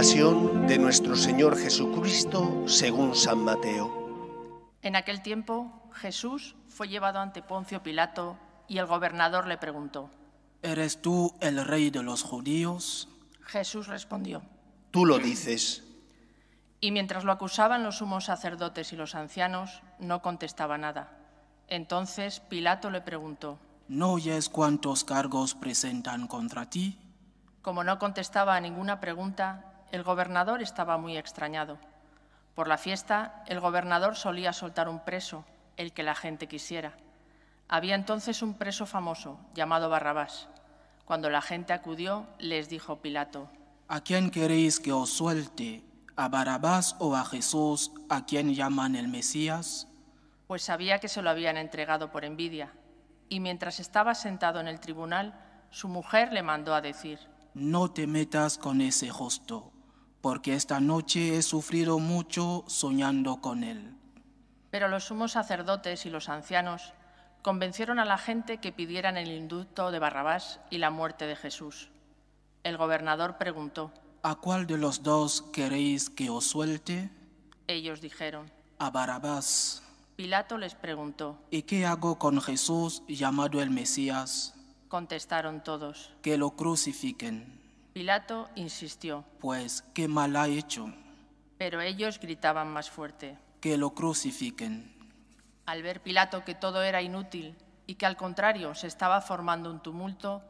de nuestro Señor Jesucristo según San Mateo. En aquel tiempo Jesús fue llevado ante Poncio Pilato y el gobernador le preguntó, ¿Eres tú el rey de los judíos? Jesús respondió, Tú lo dices. Y mientras lo acusaban los sumos sacerdotes y los ancianos, no contestaba nada. Entonces Pilato le preguntó, ¿No oyes cuántos cargos presentan contra ti? Como no contestaba a ninguna pregunta, el gobernador estaba muy extrañado. Por la fiesta, el gobernador solía soltar un preso, el que la gente quisiera. Había entonces un preso famoso, llamado Barrabás. Cuando la gente acudió, les dijo Pilato, ¿A quién queréis que os suelte? ¿A Barrabás o a Jesús, a quien llaman el Mesías? Pues sabía que se lo habían entregado por envidia. Y mientras estaba sentado en el tribunal, su mujer le mandó a decir, No te metas con ese justo porque esta noche he sufrido mucho soñando con él. Pero los sumos sacerdotes y los ancianos convencieron a la gente que pidieran el inducto de Barrabás y la muerte de Jesús. El gobernador preguntó, ¿A cuál de los dos queréis que os suelte? Ellos dijeron, A Barrabás. Pilato les preguntó, ¿Y qué hago con Jesús llamado el Mesías? Contestaron todos, Que lo crucifiquen. Pilato insistió. Pues, ¿qué mal ha hecho? Pero ellos gritaban más fuerte. Que lo crucifiquen. Al ver Pilato que todo era inútil y que al contrario se estaba formando un tumulto,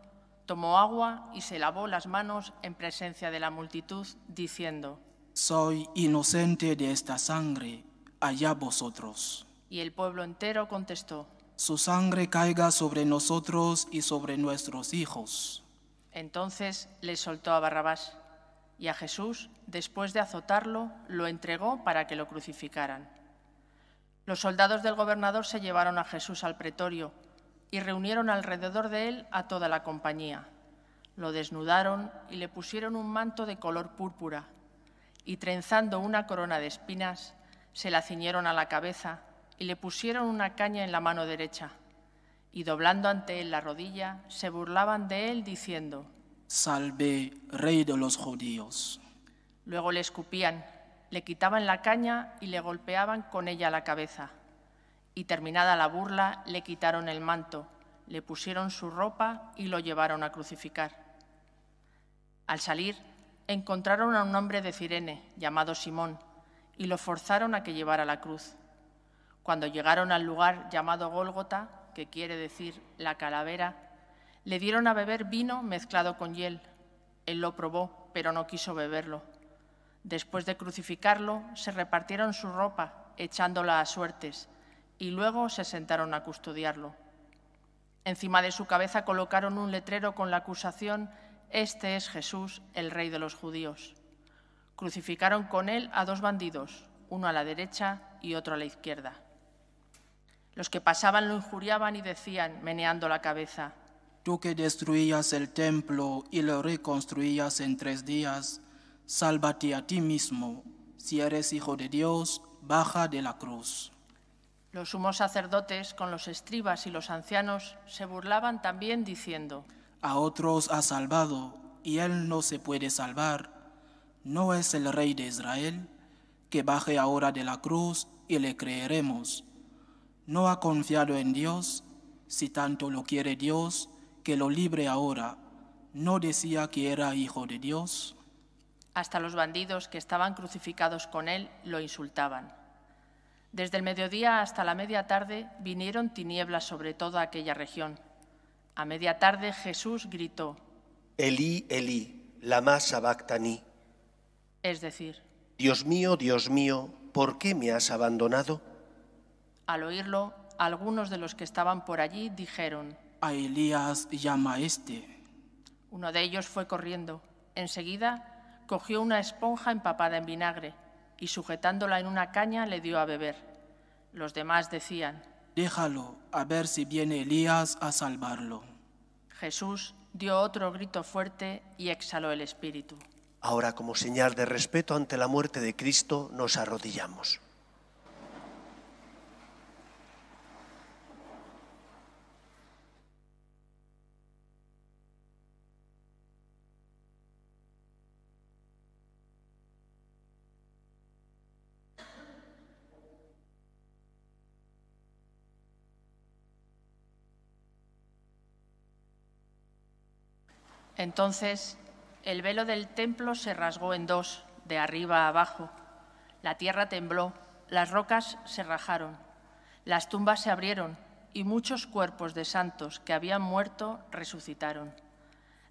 tomó agua y se lavó las manos en presencia de la multitud, diciendo, Soy inocente de esta sangre, allá vosotros. Y el pueblo entero contestó, Su sangre caiga sobre nosotros y sobre nuestros hijos entonces le soltó a Barrabás y a Jesús, después de azotarlo, lo entregó para que lo crucificaran. Los soldados del gobernador se llevaron a Jesús al pretorio y reunieron alrededor de él a toda la compañía. Lo desnudaron y le pusieron un manto de color púrpura y trenzando una corona de espinas, se la ciñeron a la cabeza y le pusieron una caña en la mano derecha y doblando ante él la rodilla, se burlaban de él diciendo, Salve, rey de los judíos. Luego le escupían, le quitaban la caña y le golpeaban con ella la cabeza. Y terminada la burla, le quitaron el manto, le pusieron su ropa y lo llevaron a crucificar. Al salir, encontraron a un hombre de Cirene, llamado Simón, y lo forzaron a que llevara la cruz. Cuando llegaron al lugar llamado Gólgota, que quiere decir la calavera, le dieron a beber vino mezclado con hiel. Él lo probó, pero no quiso beberlo. Después de crucificarlo, se repartieron su ropa, echándola a suertes, y luego se sentaron a custodiarlo. Encima de su cabeza colocaron un letrero con la acusación, Este es Jesús, el rey de los judíos. Crucificaron con él a dos bandidos, uno a la derecha y otro a la izquierda. Los que pasaban lo injuriaban y decían, meneando la cabeza, Tú que destruías el templo y lo reconstruías en tres días, sálvate a ti mismo. Si eres hijo de Dios, baja de la cruz. Los sumos sacerdotes, con los estribas y los ancianos, se burlaban también diciendo, A otros ha salvado, y él no se puede salvar. ¿No es el rey de Israel? Que baje ahora de la cruz y le creeremos no ha confiado en Dios, si tanto lo quiere Dios, que lo libre ahora. ¿No decía que era hijo de Dios? Hasta los bandidos que estaban crucificados con él lo insultaban. Desde el mediodía hasta la media tarde vinieron tinieblas sobre toda aquella región. A media tarde Jesús gritó, Eli, Elí, lama bactaní. Es decir, Dios mío, Dios mío, ¿por qué me has abandonado? Al oírlo, algunos de los que estaban por allí dijeron, A Elías llama este. Uno de ellos fue corriendo. Enseguida cogió una esponja empapada en vinagre y sujetándola en una caña le dio a beber. Los demás decían, Déjalo, a ver si viene Elías a salvarlo. Jesús dio otro grito fuerte y exhaló el espíritu. Ahora, como señal de respeto ante la muerte de Cristo, nos arrodillamos. Entonces el velo del templo se rasgó en dos, de arriba a abajo. La tierra tembló, las rocas se rajaron, las tumbas se abrieron y muchos cuerpos de santos que habían muerto resucitaron.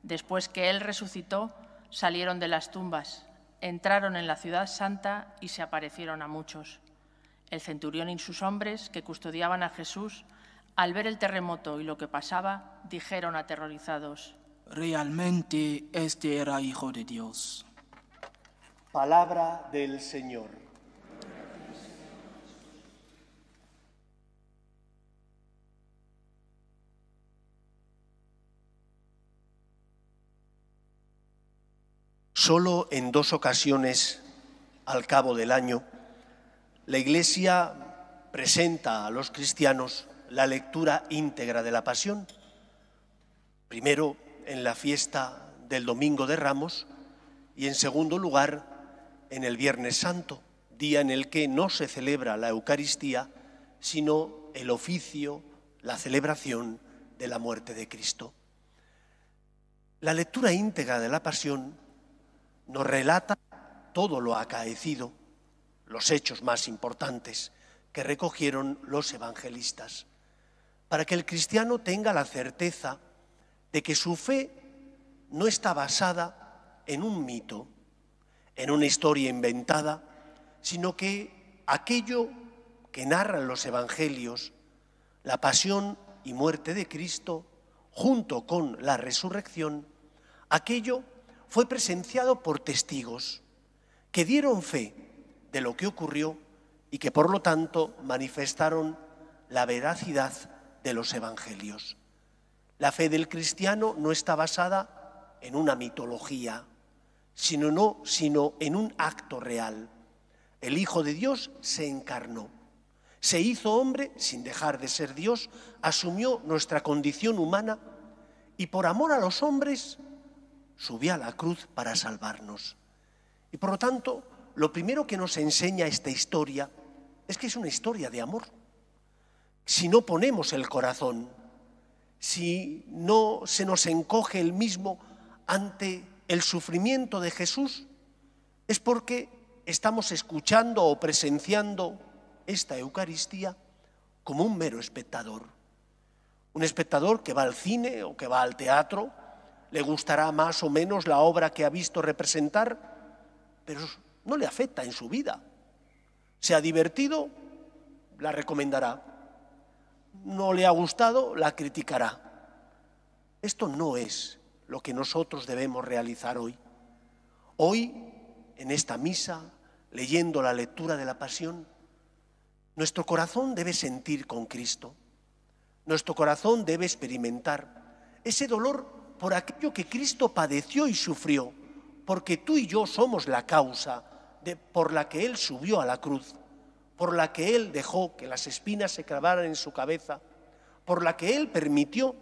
Después que Él resucitó, salieron de las tumbas, entraron en la ciudad santa y se aparecieron a muchos. El centurión y sus hombres que custodiaban a Jesús, al ver el terremoto y lo que pasaba, dijeron aterrorizados, Realmente este era hijo de Dios. Palabra del Señor. Solo en dos ocasiones al cabo del año, la Iglesia presenta a los cristianos la lectura íntegra de la Pasión. Primero, en la fiesta del Domingo de Ramos y en segundo lugar en el Viernes Santo, día en el que no se celebra la Eucaristía, sino el oficio, la celebración de la muerte de Cristo. La lectura íntegra de la Pasión nos relata todo lo acaecido, los hechos más importantes que recogieron los evangelistas, para que el cristiano tenga la certeza de que su fe no está basada en un mito, en una historia inventada, sino que aquello que narran los evangelios, la pasión y muerte de Cristo, junto con la resurrección, aquello fue presenciado por testigos que dieron fe de lo que ocurrió y que por lo tanto manifestaron la veracidad de los evangelios. La fe del cristiano no está basada en una mitología, sino, no, sino en un acto real. El Hijo de Dios se encarnó, se hizo hombre sin dejar de ser Dios, asumió nuestra condición humana y por amor a los hombres subió a la cruz para salvarnos. Y por lo tanto, lo primero que nos enseña esta historia es que es una historia de amor. Si no ponemos el corazón, si no se nos encoge el mismo ante el sufrimiento de Jesús, es porque estamos escuchando o presenciando esta Eucaristía como un mero espectador. Un espectador que va al cine o que va al teatro, le gustará más o menos la obra que ha visto representar, pero no le afecta en su vida. Se ha divertido, la recomendará no le ha gustado, la criticará. Esto no es lo que nosotros debemos realizar hoy. Hoy, en esta misa, leyendo la lectura de la pasión, nuestro corazón debe sentir con Cristo. Nuestro corazón debe experimentar ese dolor por aquello que Cristo padeció y sufrió, porque tú y yo somos la causa por la que Él subió a la cruz por la que Él dejó que las espinas se clavaran en su cabeza, por la que Él permitió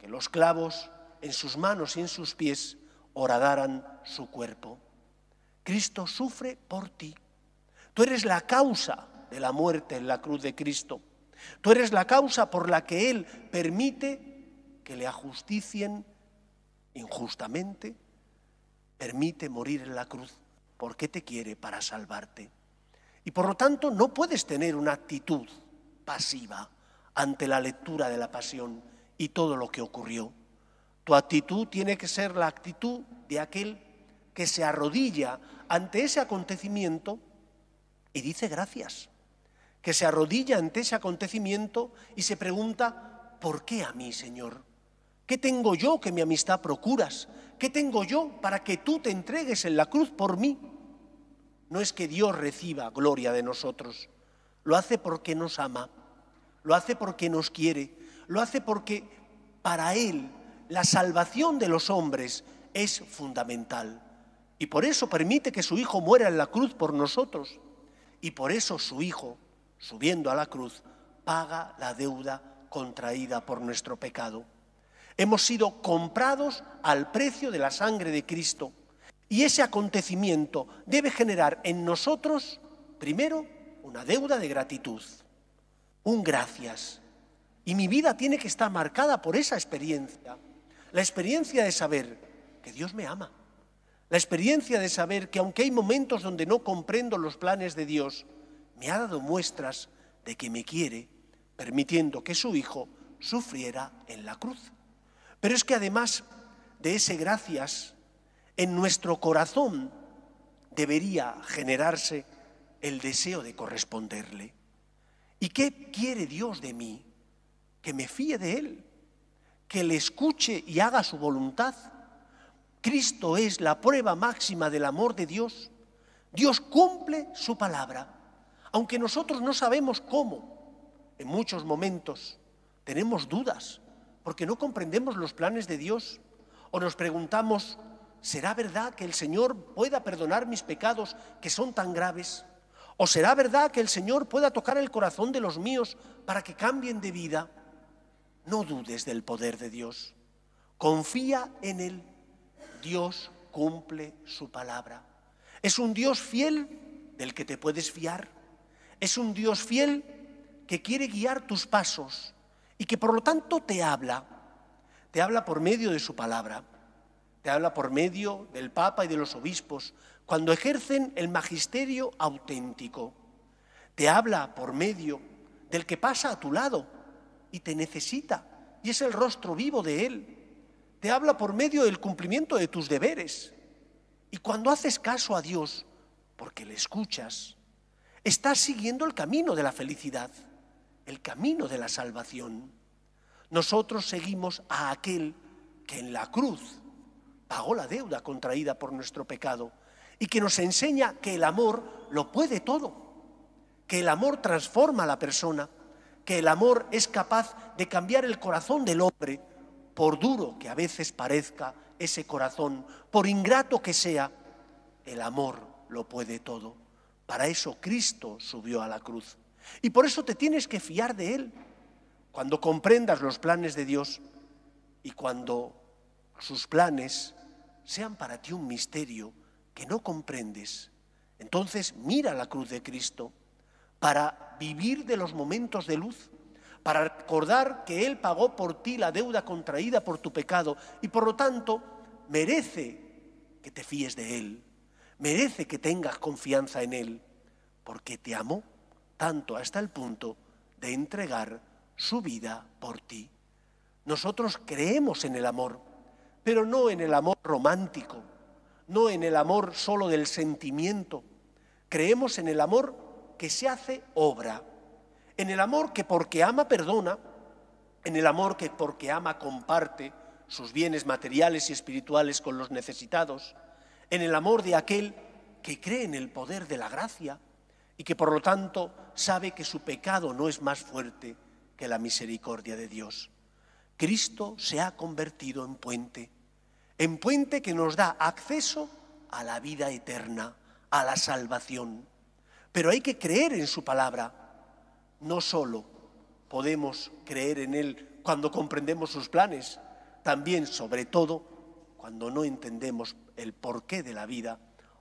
que los clavos en sus manos y en sus pies horadaran su cuerpo. Cristo sufre por ti. Tú eres la causa de la muerte en la cruz de Cristo. Tú eres la causa por la que Él permite que le ajusticien injustamente, permite morir en la cruz, porque te quiere para salvarte. Y por lo tanto no puedes tener una actitud pasiva ante la lectura de la pasión y todo lo que ocurrió. Tu actitud tiene que ser la actitud de aquel que se arrodilla ante ese acontecimiento y dice gracias, que se arrodilla ante ese acontecimiento y se pregunta, ¿por qué a mí, Señor? ¿Qué tengo yo que mi amistad procuras? ¿Qué tengo yo para que tú te entregues en la cruz por mí? No es que Dios reciba gloria de nosotros, lo hace porque nos ama, lo hace porque nos quiere, lo hace porque para Él la salvación de los hombres es fundamental. Y por eso permite que su Hijo muera en la cruz por nosotros. Y por eso su Hijo, subiendo a la cruz, paga la deuda contraída por nuestro pecado. Hemos sido comprados al precio de la sangre de Cristo. Y ese acontecimiento debe generar en nosotros, primero, una deuda de gratitud, un gracias. Y mi vida tiene que estar marcada por esa experiencia. La experiencia de saber que Dios me ama. La experiencia de saber que aunque hay momentos donde no comprendo los planes de Dios, me ha dado muestras de que me quiere, permitiendo que su Hijo sufriera en la cruz. Pero es que además de ese gracias, en nuestro corazón debería generarse el deseo de corresponderle. ¿Y qué quiere Dios de mí? Que me fíe de Él, que le escuche y haga su voluntad. Cristo es la prueba máxima del amor de Dios. Dios cumple su palabra, aunque nosotros no sabemos cómo. En muchos momentos tenemos dudas porque no comprendemos los planes de Dios o nos preguntamos ¿será verdad que el Señor pueda perdonar mis pecados que son tan graves? ¿O será verdad que el Señor pueda tocar el corazón de los míos para que cambien de vida? No dudes del poder de Dios. Confía en Él. Dios cumple su palabra. Es un Dios fiel del que te puedes fiar. Es un Dios fiel que quiere guiar tus pasos y que por lo tanto te habla. Te habla por medio de su palabra te habla por medio del Papa y de los obispos, cuando ejercen el magisterio auténtico, te habla por medio del que pasa a tu lado y te necesita, y es el rostro vivo de Él. Te habla por medio del cumplimiento de tus deberes. Y cuando haces caso a Dios, porque le escuchas, estás siguiendo el camino de la felicidad, el camino de la salvación. Nosotros seguimos a aquel que en la cruz pagó la deuda contraída por nuestro pecado y que nos enseña que el amor lo puede todo, que el amor transforma a la persona, que el amor es capaz de cambiar el corazón del hombre, por duro que a veces parezca ese corazón, por ingrato que sea, el amor lo puede todo. Para eso Cristo subió a la cruz. Y por eso te tienes que fiar de Él. Cuando comprendas los planes de Dios y cuando sus planes sean para ti un misterio que no comprendes, entonces mira la cruz de Cristo para vivir de los momentos de luz, para recordar que Él pagó por ti la deuda contraída por tu pecado y por lo tanto merece que te fíes de Él, merece que tengas confianza en Él, porque te amó tanto hasta el punto de entregar su vida por ti. Nosotros creemos en el amor pero no en el amor romántico, no en el amor solo del sentimiento. Creemos en el amor que se hace obra, en el amor que porque ama perdona, en el amor que porque ama comparte sus bienes materiales y espirituales con los necesitados, en el amor de aquel que cree en el poder de la gracia y que por lo tanto sabe que su pecado no es más fuerte que la misericordia de Dios. Cristo se ha convertido en puente, en puente que nos da acceso a la vida eterna, a la salvación. Pero hay que creer en su palabra. No solo podemos creer en Él cuando comprendemos sus planes, también, sobre todo, cuando no entendemos el porqué de la vida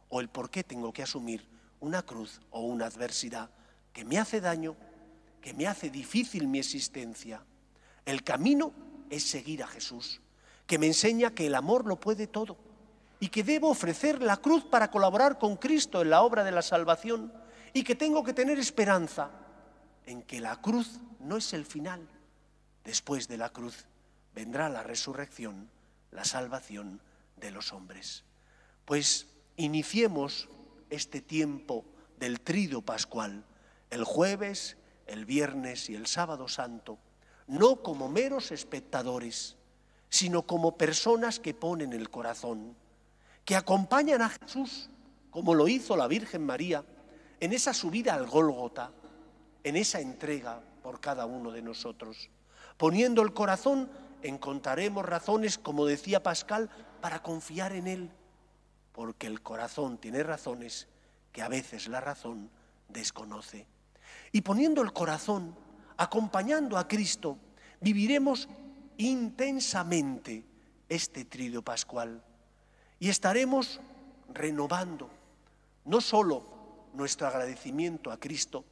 o el por qué tengo que asumir una cruz o una adversidad que me hace daño, que me hace difícil mi existencia. El camino es seguir a Jesús, que me enseña que el amor lo puede todo y que debo ofrecer la cruz para colaborar con Cristo en la obra de la salvación y que tengo que tener esperanza en que la cruz no es el final. Después de la cruz vendrá la resurrección, la salvación de los hombres. Pues iniciemos este tiempo del trido pascual, el jueves, el viernes y el sábado santo no como meros espectadores, sino como personas que ponen el corazón, que acompañan a Jesús, como lo hizo la Virgen María, en esa subida al Gólgota, en esa entrega por cada uno de nosotros. Poniendo el corazón encontraremos razones, como decía Pascal, para confiar en Él, porque el corazón tiene razones que a veces la razón desconoce. Y poniendo el corazón acompañando a Cristo, viviremos intensamente este trío pascual y estaremos renovando no solo nuestro agradecimiento a Cristo,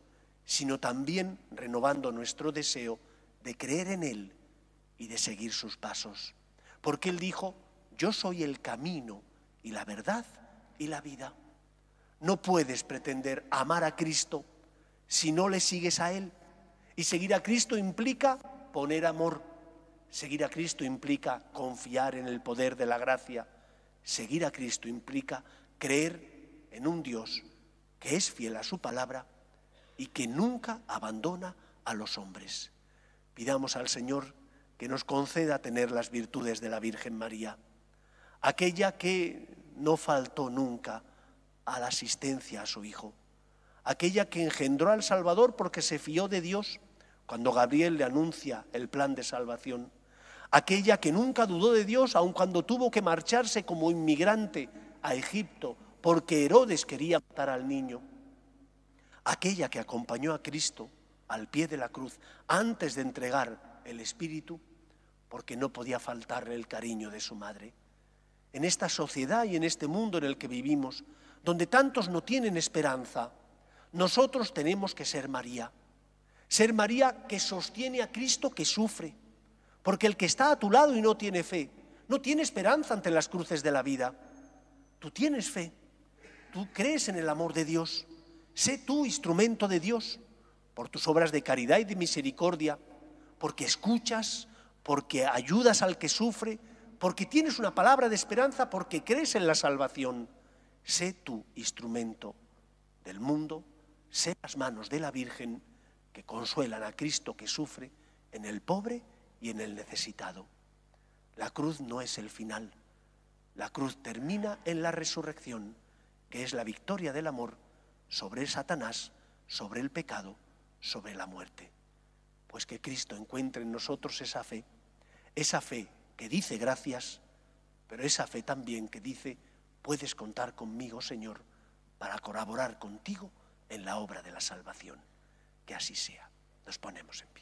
sino también renovando nuestro deseo de creer en Él y de seguir sus pasos. Porque Él dijo, yo soy el camino y la verdad y la vida. No puedes pretender amar a Cristo si no le sigues a Él y seguir a Cristo implica poner amor. Seguir a Cristo implica confiar en el poder de la gracia. Seguir a Cristo implica creer en un Dios que es fiel a su palabra y que nunca abandona a los hombres. Pidamos al Señor que nos conceda tener las virtudes de la Virgen María, aquella que no faltó nunca a la asistencia a su Hijo aquella que engendró al Salvador porque se fió de Dios cuando Gabriel le anuncia el plan de salvación, aquella que nunca dudó de Dios aun cuando tuvo que marcharse como inmigrante a Egipto porque Herodes quería matar al niño, aquella que acompañó a Cristo al pie de la cruz antes de entregar el Espíritu porque no podía faltarle el cariño de su madre. En esta sociedad y en este mundo en el que vivimos, donde tantos no tienen esperanza, nosotros tenemos que ser María. Ser María que sostiene a Cristo que sufre. Porque el que está a tu lado y no tiene fe, no tiene esperanza ante las cruces de la vida. Tú tienes fe. Tú crees en el amor de Dios. Sé tú instrumento de Dios por tus obras de caridad y de misericordia, porque escuchas, porque ayudas al que sufre, porque tienes una palabra de esperanza, porque crees en la salvación. Sé tú instrumento del mundo Sé las manos de la Virgen que consuelan a Cristo que sufre en el pobre y en el necesitado. La cruz no es el final. La cruz termina en la resurrección, que es la victoria del amor sobre Satanás, sobre el pecado, sobre la muerte. Pues que Cristo encuentre en nosotros esa fe, esa fe que dice gracias, pero esa fe también que dice, puedes contar conmigo, Señor, para colaborar contigo en la obra de la salvación. Que así sea. Nos ponemos en pie.